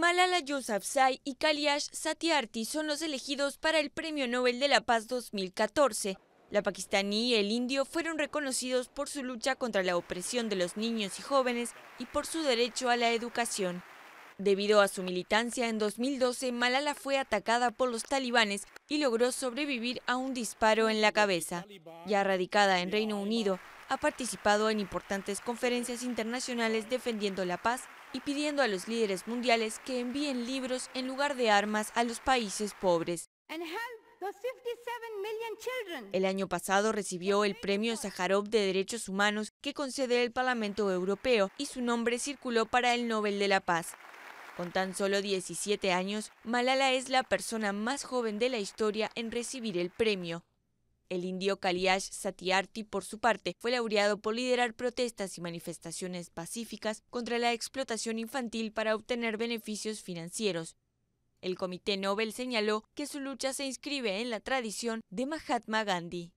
Malala Yousafzai y Kailash Satyarthi son los elegidos para el Premio Nobel de la Paz 2014. La pakistaní y el indio fueron reconocidos por su lucha contra la opresión de los niños y jóvenes y por su derecho a la educación. Debido a su militancia, en 2012 Malala fue atacada por los talibanes y logró sobrevivir a un disparo en la cabeza. Ya radicada en Reino Unido, ha participado en importantes conferencias internacionales defendiendo la paz y pidiendo a los líderes mundiales que envíen libros en lugar de armas a los países pobres. El año pasado recibió el Premio Sájarov de Derechos Humanos que concede el Parlamento Europeo y su nombre circuló para el Nobel de la Paz. Con tan solo 17 años, Malala es la persona más joven de la historia en recibir el premio. El indio Kaliash Satyarthi, por su parte, fue laureado por liderar protestas y manifestaciones pacíficas contra la explotación infantil para obtener beneficios financieros. El Comité Nobel señaló que su lucha se inscribe en la tradición de Mahatma Gandhi.